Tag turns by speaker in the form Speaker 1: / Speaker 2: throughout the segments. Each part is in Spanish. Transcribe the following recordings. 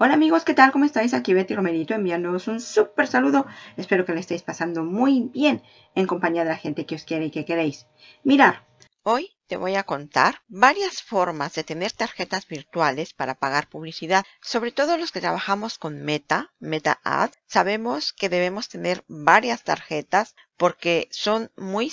Speaker 1: Hola amigos, ¿qué tal? ¿Cómo estáis? Aquí Betty Romerito enviándoos un súper saludo. Espero que le estéis pasando muy bien en compañía de la gente que os quiere y que queréis. Mirar. Hoy te voy a contar varias formas de tener tarjetas virtuales para pagar publicidad. Sobre todo los que trabajamos con Meta, Meta Ad, sabemos que debemos tener varias tarjetas porque son muy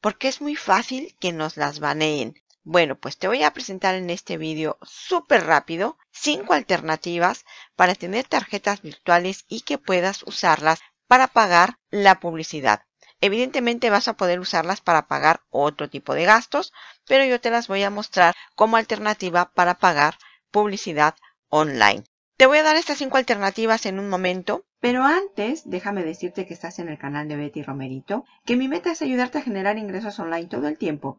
Speaker 1: porque es muy fácil que nos las baneen. Bueno, pues te voy a presentar en este vídeo súper rápido cinco alternativas para tener tarjetas virtuales y que puedas usarlas para pagar la publicidad. Evidentemente vas a poder usarlas para pagar otro tipo de gastos, pero yo te las voy a mostrar como alternativa para pagar publicidad online. Te voy a dar estas cinco alternativas en un momento, pero antes, déjame decirte que estás en el canal de Betty Romerito, que mi meta es ayudarte a generar ingresos online todo el tiempo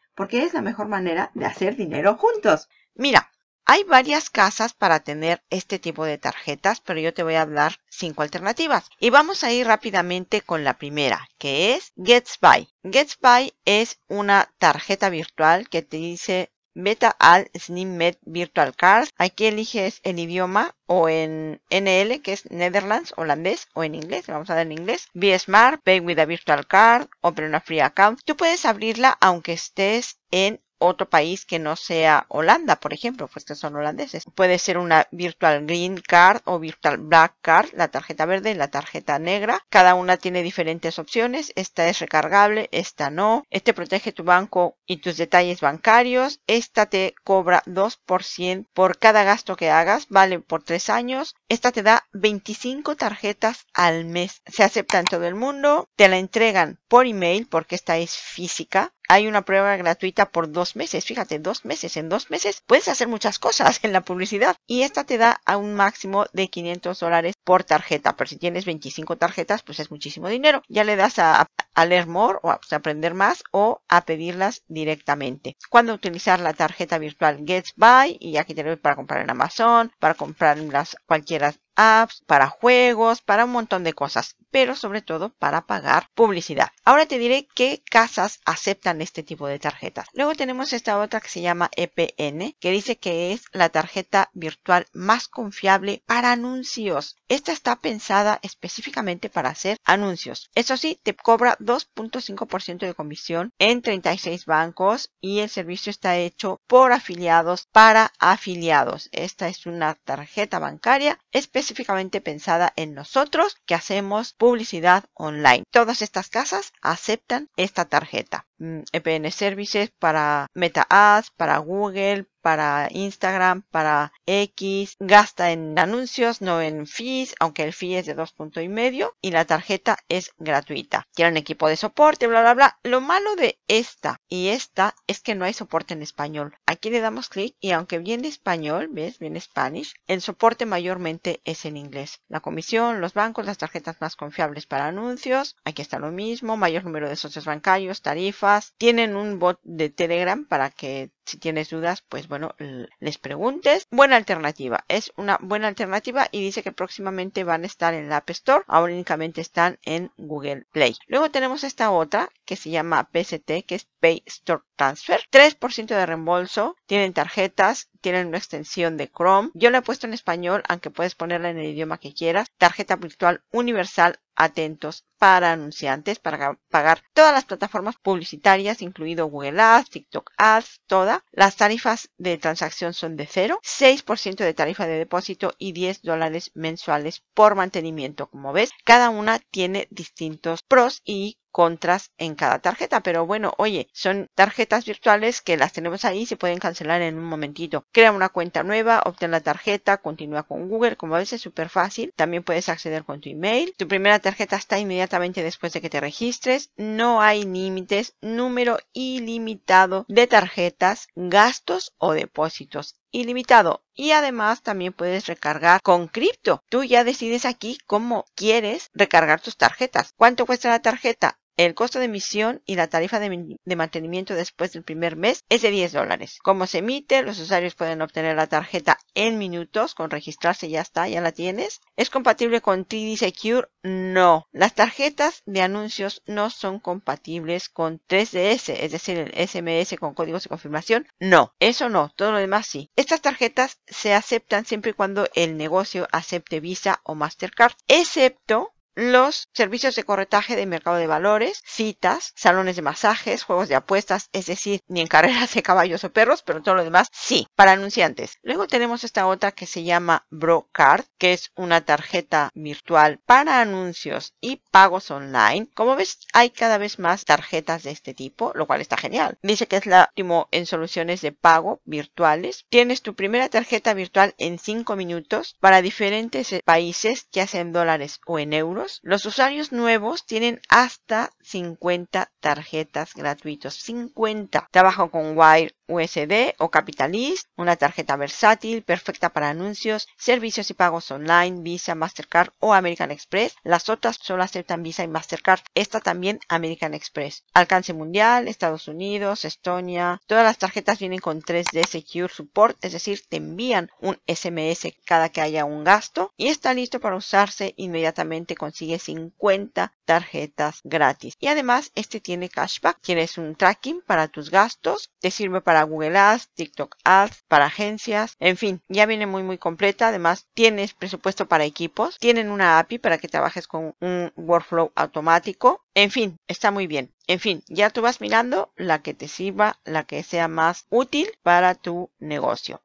Speaker 1: porque es la mejor manera de hacer dinero juntos. Mira, hay varias casas para tener este tipo de tarjetas, pero yo te voy a hablar cinco alternativas. Y vamos a ir rápidamente con la primera, que es GetSpy. GetSpy es una tarjeta virtual que te dice Beta al SnimMed Virtual Cards. Aquí eliges el idioma o en NL, que es Netherlands, holandés, o en inglés, vamos a dar en inglés. Be Smart, Pay with a Virtual Card, Open a Free Account. Tú puedes abrirla aunque estés en otro país que no sea Holanda, por ejemplo, pues que son holandeses. Puede ser una Virtual Green Card o Virtual Black Card, la tarjeta verde y la tarjeta negra. Cada una tiene diferentes opciones. Esta es recargable, esta no. Este protege tu banco y tus detalles bancarios. Esta te cobra 2% por cada gasto que hagas, vale por 3 años. Esta te da 25 tarjetas al mes. Se acepta en todo el mundo. Te la entregan por email porque esta es física hay una prueba gratuita por dos meses. Fíjate, dos meses. En dos meses puedes hacer muchas cosas en la publicidad. Y esta te da a un máximo de 500 dólares por tarjeta. Pero si tienes 25 tarjetas, pues es muchísimo dinero. Ya le das a, leer more o a pues, aprender más o a pedirlas directamente. Cuando utilizar la tarjeta virtual Gets Buy, y aquí voy para comprar en Amazon, para comprar las cualquiera apps, para juegos, para un montón de cosas, pero sobre todo para pagar publicidad. Ahora te diré qué casas aceptan este tipo de tarjetas. Luego tenemos esta otra que se llama EPN, que dice que es la tarjeta virtual más confiable para anuncios. Esta está pensada específicamente para hacer anuncios. Eso sí, te cobra 2.5% de comisión en 36 bancos y el servicio está hecho por afiliados para afiliados. Esta es una tarjeta bancaria específicamente pensada en nosotros que hacemos publicidad online. Todas estas casas aceptan esta tarjeta. Mm, EPN Services para Meta Ads, para Google, para Instagram, para X. Gasta en anuncios, no en fees, aunque el fee es de 2.5 y medio y la tarjeta es gratuita. Tiene un equipo de soporte, bla, bla, bla. Lo malo de esta y esta es que no hay soporte en español. Aquí le damos clic y aunque viene español, ves, viene Spanish, el soporte mayormente es en inglés. La comisión, los bancos, las tarjetas más confiables para anuncios. Aquí está lo mismo, mayor número de socios bancarios, tarifa, tienen un bot de Telegram para que si tienes dudas, pues bueno, les preguntes. Buena alternativa, es una buena alternativa y dice que próximamente van a estar en la App Store, ahora únicamente están en Google Play. Luego tenemos esta otra que se llama PST, que es Pay Store Transfer, 3% de reembolso, tienen tarjetas, tienen una extensión de Chrome. Yo la he puesto en español, aunque puedes ponerla en el idioma que quieras. Tarjeta virtual universal atentos para anunciantes para pagar todas las plataformas publicitarias, incluido Google Ads, TikTok Ads, todas las tarifas de transacción son de cero, 6% de tarifa de depósito y 10 dólares mensuales por mantenimiento. Como ves, cada una tiene distintos pros y contras en cada tarjeta. Pero bueno, oye, son tarjetas virtuales que las tenemos ahí, se pueden cancelar en un momentito. Crea una cuenta nueva, obtén la tarjeta, continúa con Google, como a veces es súper fácil. También puedes acceder con tu email. Tu primera tarjeta está inmediatamente después de que te registres. No hay límites, número ilimitado de tarjetas, gastos o depósitos ilimitado y además también puedes recargar con cripto. Tú ya decides aquí cómo quieres recargar tus tarjetas. ¿Cuánto cuesta la tarjeta? El costo de emisión y la tarifa de, mantenimiento después del primer mes es de 10 dólares. Como se emite, los usuarios pueden obtener la tarjeta en minutos. Con registrarse ya está, ya la tienes. ¿Es compatible con TD Secure? No. Las tarjetas de anuncios no son compatibles con 3DS, es decir, el SMS con códigos de confirmación. No. Eso no. Todo lo demás sí. Estas tarjetas se aceptan siempre y cuando el negocio acepte Visa o Mastercard, excepto los servicios de corretaje de mercado de valores, citas, salones de masajes, juegos de apuestas, es decir, ni en carreras de caballos o perros, pero todo lo demás sí, para anunciantes. Luego tenemos esta otra que se llama Brocard, que es una tarjeta virtual para anuncios y pagos online. Como ves, hay cada vez más tarjetas de este tipo, lo cual está genial. Dice que es la última en soluciones de pago virtuales. Tienes tu primera tarjeta virtual en 5 minutos para diferentes eh, países, ya sea en dólares o en euros los usuarios nuevos tienen hasta 50 tarjetas gratuitas. 50. Trabajo con Wire, USD o Capitalist, una tarjeta versátil perfecta para anuncios, servicios y pagos online, Visa, Mastercard o American Express. Las otras solo aceptan Visa y Mastercard. Esta también American Express. Alcance mundial, Estados Unidos, Estonia. Todas las tarjetas vienen con 3D Secure Support, es decir, te envían un SMS cada que haya un gasto y está listo para usarse inmediatamente. Consigue 50 tarjetas gratis. Y además este tiene cashback, tienes un tracking para tus gastos, te sirve para Google Ads, TikTok Ads, para agencias, en fin, ya viene muy muy completa. Además, tienes presupuesto para equipos, tienen una API para que trabajes con un workflow automático. En fin, está muy bien. En fin, ya tú vas mirando la que te sirva, la que sea más útil para tu negocio.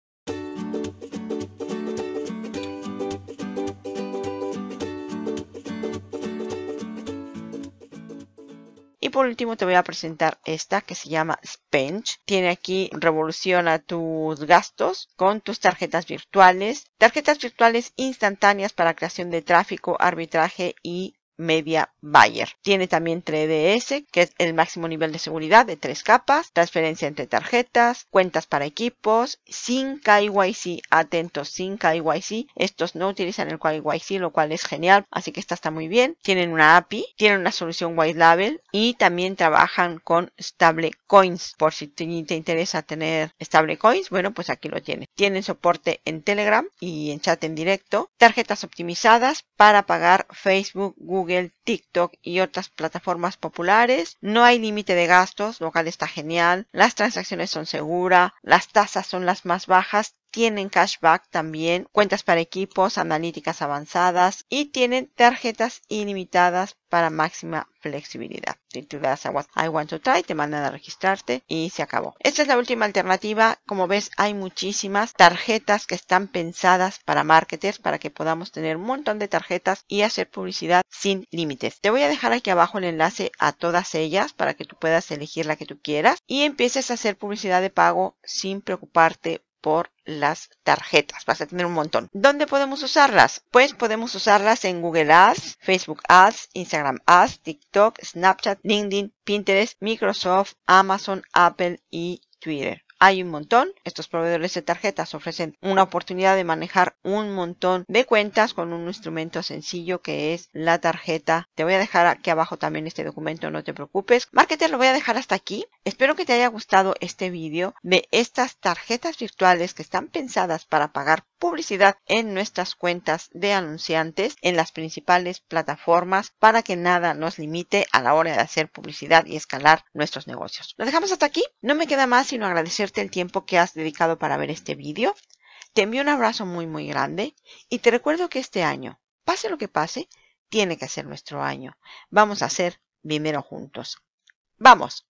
Speaker 1: Y por último te voy a presentar esta que se llama Spench. Tiene aquí revoluciona tus gastos con tus tarjetas virtuales, tarjetas virtuales instantáneas para creación de tráfico, arbitraje y media Buyer, Tiene también 3DS, e que es el máximo nivel de seguridad de tres capas, transferencia entre tarjetas, cuentas para equipos, sin KYC, atentos, sin KYC. Estos no utilizan el KYC, lo cual es genial, así que esta está muy bien. Tienen una API, tienen una solución white label y también trabajan con Stable Coins Por si te, interesa tener Stable Coins, bueno, pues aquí lo tienes. Tienen soporte en Telegram y en chat en directo, tarjetas optimizadas para pagar Facebook, Google, Google, TikTok y otras plataformas populares. No hay límite de gastos, lo cual está genial. Las transacciones son seguras, las tasas son las más bajas tienen cashback también, cuentas para equipos, analíticas avanzadas y tienen tarjetas ilimitadas para máxima flexibilidad. Si tú das a What I Want to Try, te mandan a registrarte y se acabó. Esta es la última alternativa. Como ves, hay muchísimas tarjetas que están pensadas para marketers, para que podamos tener un montón de tarjetas y hacer publicidad sin límites. Te voy a dejar aquí abajo el enlace a todas ellas para que tú puedas elegir la que tú quieras y empieces a hacer publicidad de pago sin preocuparte por las tarjetas. Vas a tener un montón. ¿Dónde podemos usarlas? Pues podemos usarlas en Google Ads, Facebook Ads, Instagram Ads, TikTok, Snapchat, LinkedIn, Pinterest, Microsoft, Amazon, Apple y Twitter. Hay un montón. Estos proveedores de tarjetas ofrecen una oportunidad de manejar un montón de cuentas con un instrumento sencillo que es la tarjeta. Te voy a dejar aquí abajo también este documento, no te preocupes. Marketer lo voy a dejar hasta aquí. Espero que te haya gustado este vídeo de estas tarjetas virtuales que están pensadas para pagar publicidad en nuestras cuentas de anunciantes en las principales plataformas para que nada nos limite a la hora de hacer publicidad y escalar nuestros negocios. Lo dejamos hasta aquí. No me queda más sino agradecer el tiempo que has dedicado para ver este vídeo. Te envío un abrazo muy muy grande y te recuerdo que este año, pase lo que pase, tiene que ser nuestro año. Vamos a ser primero juntos. ¡Vamos!